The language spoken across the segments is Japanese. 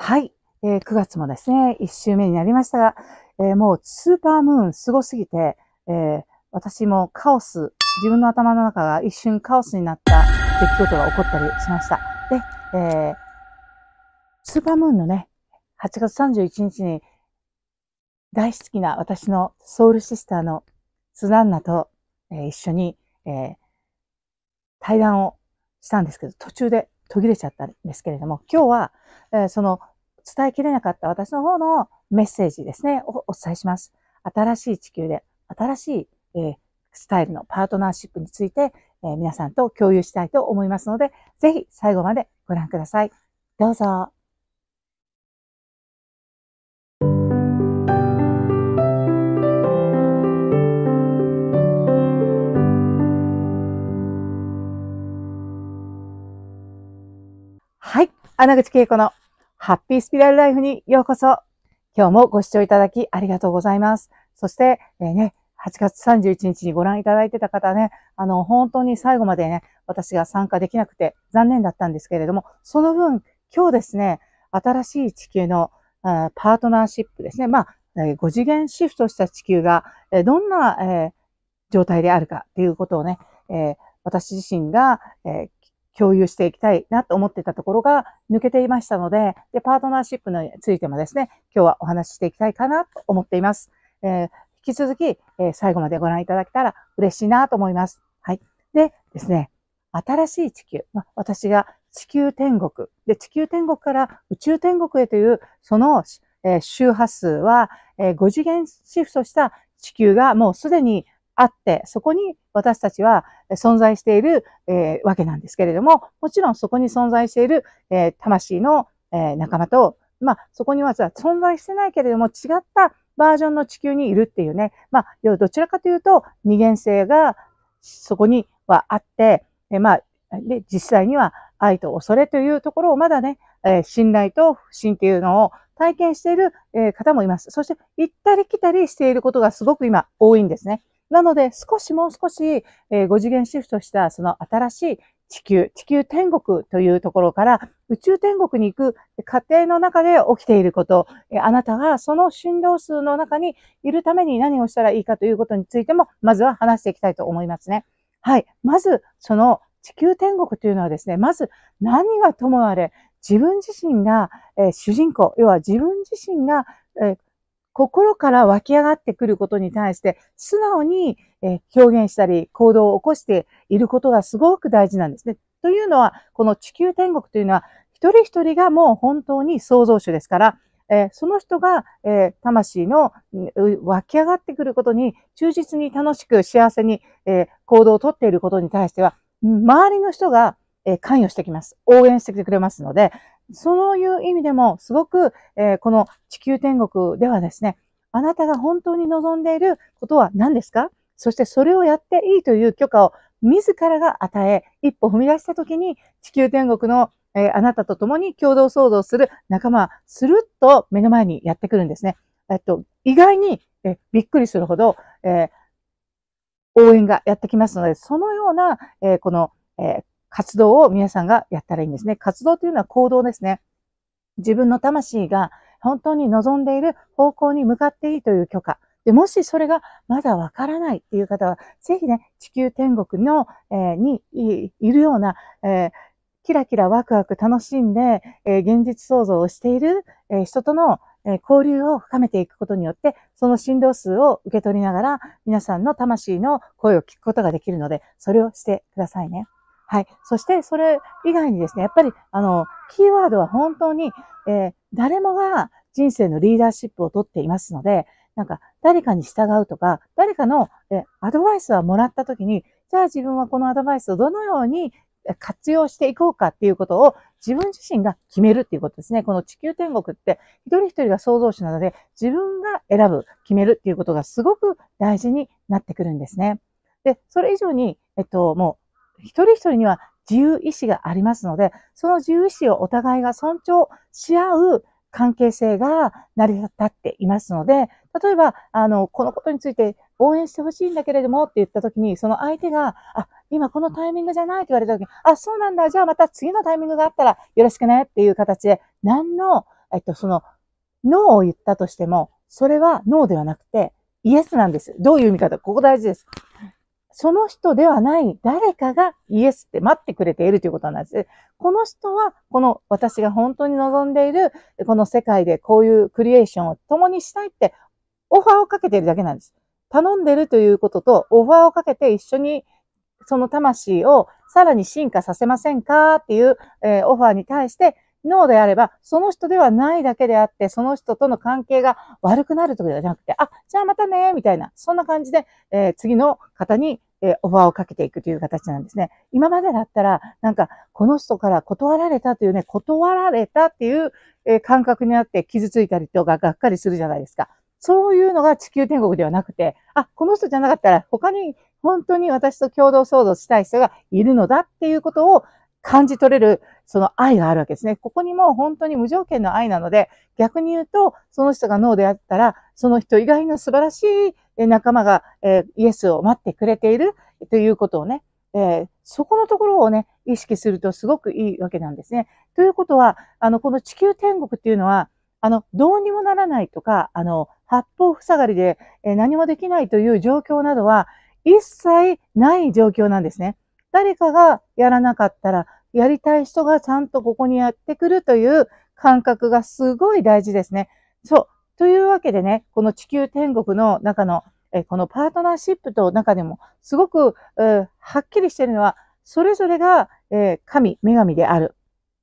はい。えー、9月もですね、1週目になりましたが、えー、もうスーパームーンすごすぎて、えー、私もカオス、自分の頭の中が一瞬カオスになった出来事が起こったりしました。で、えー、スーパームーンのね、8月31日に大好きな私のソウルシスターのスザンナと、えー、一緒に、えー、対談をしたんですけど、途中で途切れちゃったんですけれども、今日は、えー、その伝えきれなかった私の方のメッセージですね、をお伝えします。新しい地球で、新しい、えー、スタイルのパートナーシップについて、えー、皆さんと共有したいと思いますので、ぜひ最後までご覧ください。どうぞ。穴口恵子のハッピースピラルライフにようこそ。今日もご視聴いただきありがとうございます。そして、えー、ね、8月31日にご覧いただいてた方ね、あの、本当に最後までね、私が参加できなくて残念だったんですけれども、その分、今日ですね、新しい地球のパートナーシップですね、まあ、5次元シフトした地球がどんな状態であるかっていうことをね、私自身が共有していきたいなと思ってたところが抜けていましたので、で、パートナーシップについてもですね、今日はお話ししていきたいかなと思っています。えー、引き続き、えー、最後までご覧いただけたら嬉しいなと思います。はい。でですね、新しい地球、まあ、私が地球天国、で、地球天国から宇宙天国へという、その、えー、周波数は、えー、5次元シフトした地球がもうすでにあって、そこに私たちは存在している、えー、わけなんですけれども、もちろんそこに存在している、えー、魂の、えー、仲間と、まあ、そこには存在してないけれども、違ったバージョンの地球にいるっていうね、まあ、要はどちらかというと、二元性がそこにはあって、えまあ、で、実際には愛と恐れというところをまだね、えー、信頼と不信っていうのを体験している、えー、方もいます。そして行ったり来たりしていることがすごく今多いんですね。なので、少しもう少し、えー、5次元シフトしたその新しい地球、地球天国というところから宇宙天国に行く過程の中で起きていること、あなたがその振動数の中にいるために何をしたらいいかということについても、まずは話していきたいと思いますね。はい。まず、その地球天国というのはですね、まず何はともあれ、自分自身が、えー、主人公、要は自分自身が、えー心から湧き上がってくることに対して素直に表現したり行動を起こしていることがすごく大事なんですね。というのは、この地球天国というのは一人一人がもう本当に創造主ですから、えその人が、え魂の湧き上がってくることに忠実に楽しく幸せに、え行動をとっていることに対しては、周りの人が、え関与してきます。応援してくれますので、そういう意味でも、すごく、えー、この地球天国ではですね、あなたが本当に望んでいることは何ですかそしてそれをやっていいという許可を自らが与え、一歩踏み出したときに、地球天国の、えー、あなたと共に共同創造する仲間、スルッと目の前にやってくるんですね。えっと、意外に、えびっくりするほど、えー、応援がやってきますので、そのような、えこの、え活動を皆さんがやったらいいんですね。活動というのは行動ですね。自分の魂が本当に望んでいる方向に向かっていいという許可。で、もしそれがまだわからないっていう方は、ぜひね、地球天国の、えー、にいるような、えー、キラキラワクワク楽しんで、えー、現実創造をしている、え人との、え交流を深めていくことによって、その振動数を受け取りながら、皆さんの魂の声を聞くことができるので、それをしてくださいね。はい。そしてそれ以外にですね、やっぱりあの、キーワードは本当に、えー、誰もが人生のリーダーシップをとっていますので、なんか誰かに従うとか、誰かの、えアドバイスはもらった時に、じゃあ自分はこのアドバイスをどのように活用していこうかっていうことを自分自身が決めるっていうことですね。この地球天国って一人一人が創造主なので自分が選ぶ、決めるっていうことがすごく大事になってくるんですね。で、それ以上に、えっと、もう一人一人には自由意志がありますので、その自由意志をお互いが尊重し合う関係性が成り立っていますので、例えば、あの、このことについて応援してほしいんだけれどもって言ったときに、その相手が、あ、今このタイミングじゃないって言われたときに、あ、そうなんだ、じゃあまた次のタイミングがあったらよろしくねっていう形で、何の、えっと、その、ノーを言ったとしても、それはノーではなくて、イエスなんです。どういう意味かと、ここ大事です。その人ではない誰かがイエスって待ってくれているということなんです。この人は、この私が本当に望んでいる、この世界でこういうクリエーションを共にしたいってオファーをかけているだけなんです。頼んでるということと、オファーをかけて一緒にその魂をさらに進化させませんかっていう、えー、オファーに対して、ノーであれば、その人ではないだけであって、その人との関係が悪くなるとかじゃなくて、あ、じゃあまたね、みたいな、そんな感じで、えー、次の方にえー、オファーをかけていくという形なんですね。今までだったら、なんか、この人から断られたというね、断られたっていう、えー、感覚になって傷ついたりとか、がっかりするじゃないですか。そういうのが地球天国ではなくて、あ、この人じゃなかったら、他に本当に私と共同創造したい人がいるのだっていうことを感じ取れる、その愛があるわけですね。ここにも本当に無条件の愛なので、逆に言うと、その人がノーであったら、その人以外の素晴らしい仲間が、えイエスを待ってくれているということをね、えそこのところをね、意識するとすごくいいわけなんですね。ということは、あの、この地球天国っていうのは、あの、どうにもならないとか、あの、八方塞がりで、え何もできないという状況などは、一切ない状況なんですね。誰かがやらなかったら、やりたい人がちゃんとここにやってくるという感覚がすごい大事ですね。そう。というわけでね、この地球天国の中の、えこのパートナーシップと中でも、すごく、はっきりしているのは、それぞれが、え神、女神である。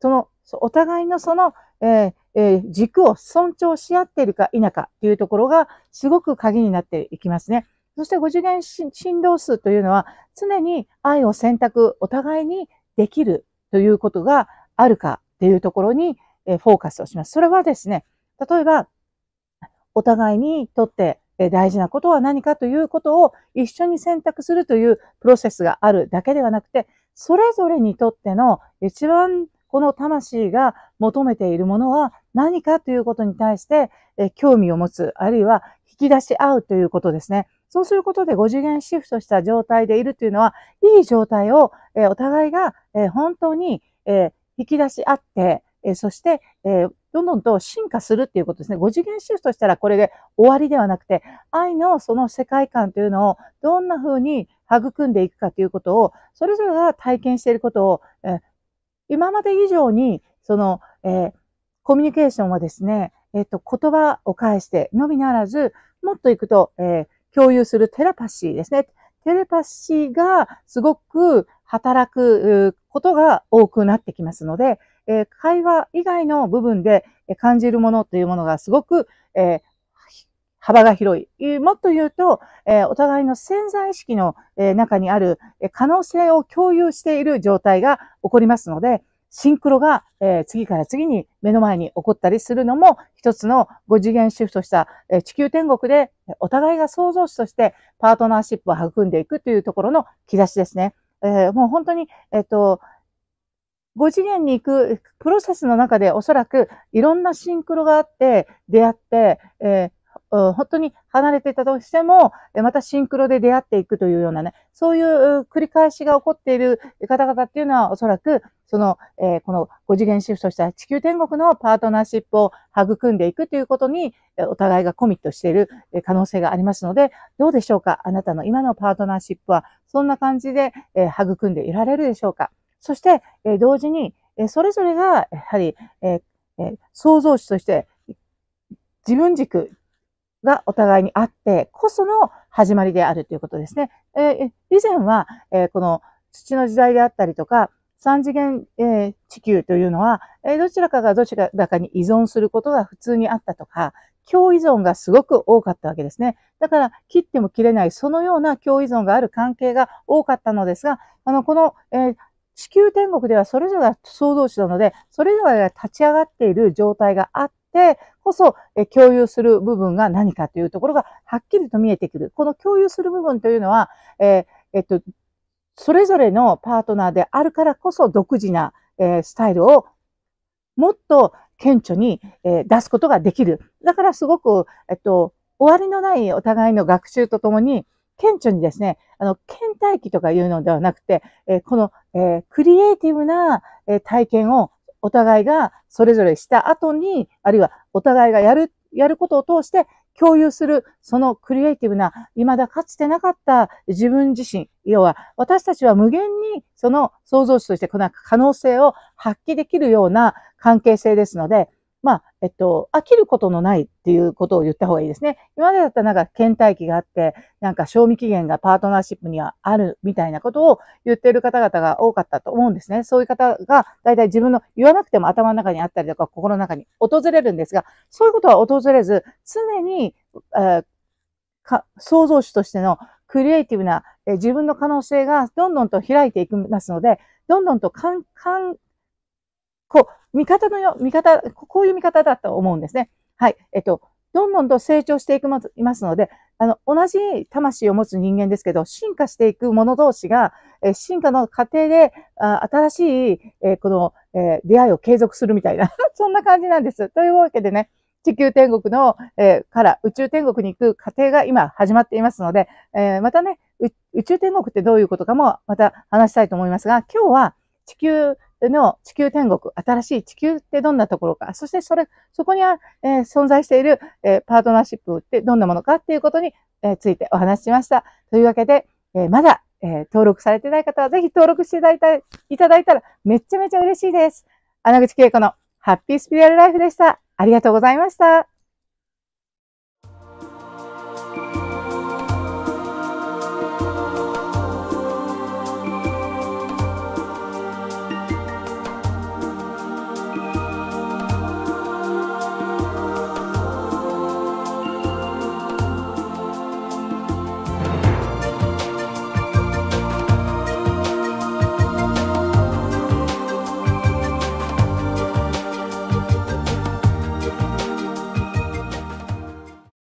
その、お互いのその、ええ軸を尊重し合っているか否かというところが、すごく鍵になっていきますね。そして5次元振動数というのは、常に愛を選択、お互いにできるということがあるかっていうところに、えフォーカスをします。それはですね、例えば、お互いにとって大事なことは何かということを一緒に選択するというプロセスがあるだけではなくて、それぞれにとっての一番この魂が求めているものは何かということに対して興味を持つ、あるいは引き出し合うということですね。そうすることで5次元シフトした状態でいるというのは、いい状態をお互いが本当に引き出し合って、そしてどんどんと進化するっていうことですね。5次元シフトしたらこれで終わりではなくて、愛のその世界観というのをどんな風に育んでいくかということを、それぞれが体験していることを、え今まで以上に、その、えー、コミュニケーションはですね、えっ、と、言葉を返してのみならず、もっといくと、えー、共有するテラパシーですね。テレパシーがすごく働くことが多くなってきますので、え会話以外の部分で感じるものというものがすごく、え幅が広い。もっと言うと、えお互いの潜在意識の、え中にある可能性を共有している状態が起こりますので、シンクロが、えー、次から次に目の前に起こったりするのも、一つの5次元シフトした、えー、地球天国で、お互いが創造主としてパートナーシップを育んでいくというところの兆しですね。えー、もう本当に、えっ、と、5次元に行くプロセスの中でおそらくいろんなシンクロがあって、出会って、え本当に離れていたとしても、またシンクロで出会っていくというようなね、そういう繰り返しが起こっている方々っていうのはおそらく、その、えー、この5次元シフトした地球天国のパートナーシップを育んでいくということに、お互いがコミットしている可能性がありますので、どうでしょうかあなたの今のパートナーシップは、そんな感じで、えー、育んでいられるでしょうかそして、えー、同時に、えそれぞれが、やはり、えー、創造主として、自分軸、がお互いにあってこその始まりであるということですね。えー、以前は、えー、この土の時代であったりとか、三次元、えー、地球というのは、えどちらかがどちらかに依存することが普通にあったとか、共依存がすごく多かったわけですね。だから、切っても切れない、そのような共依存がある関係が多かったのですが、あの、この、えー、地球天国ではそれぞれが創造主なので、それぞれが立ち上がっている状態があって、こそ、え共有する部分が何かというところがはっきりと見えてくる。この共有する部分というのは、えー、えっと、それぞれのパートナーであるからこそ独自な、えー、スタイルをもっと顕著に、えー、出すことができる。だからすごく、えっと、終わりのないお互いの学習とともに、顕著にですね、あの、倦怠期とかいうのではなくて、えー、この、えー、クリエイティブな、えー、体験をお互いがそれぞれした後に、あるいはお互いがやる、やることを通して共有する、そのクリエイティブな、未だかつてなかった自分自身、要は私たちは無限にその創造主としてこの可能性を発揮できるような関係性ですので、えっと、飽きることのないっていうことを言った方がいいですね。今までだったらなんか倦怠期があって、なんか賞味期限がパートナーシップにはあるみたいなことを言っている方々が多かったと思うんですね。そういう方が大体自分の言わなくても頭の中にあったりとか心の中に訪れるんですが、そういうことは訪れず、常に、えー、か創造主としてのクリエイティブな、えー、自分の可能性がどんどんと開いていきますので、どんどんとかんかんこう、見方のよ、見方、こういう見方だと思うんですね。はい。えっと、どんどんと成長していくも、いますので、あの、同じ魂を持つ人間ですけど、進化していく者同士が、え進化の過程で、あ新しい、えこの、え出会いを継続するみたいな、そんな感じなんです。というわけでね、地球天国の、えから宇宙天国に行く過程が今始まっていますので、えまたね、宇宙天国ってどういうことかもまた話したいと思いますが、今日は地球の地球天国、新しい地球ってどんなところか、そしてそれ、そこには、えー、存在している、えー、パートナーシップってどんなものかっていうことに、えー、ついてお話ししました。というわけで、えまだ、え登録されてない方はぜひ登録していただいたいただいたらめちゃめちゃ嬉しいです。穴口恵子のハッピースピリアルライフでした。ありがとうございました。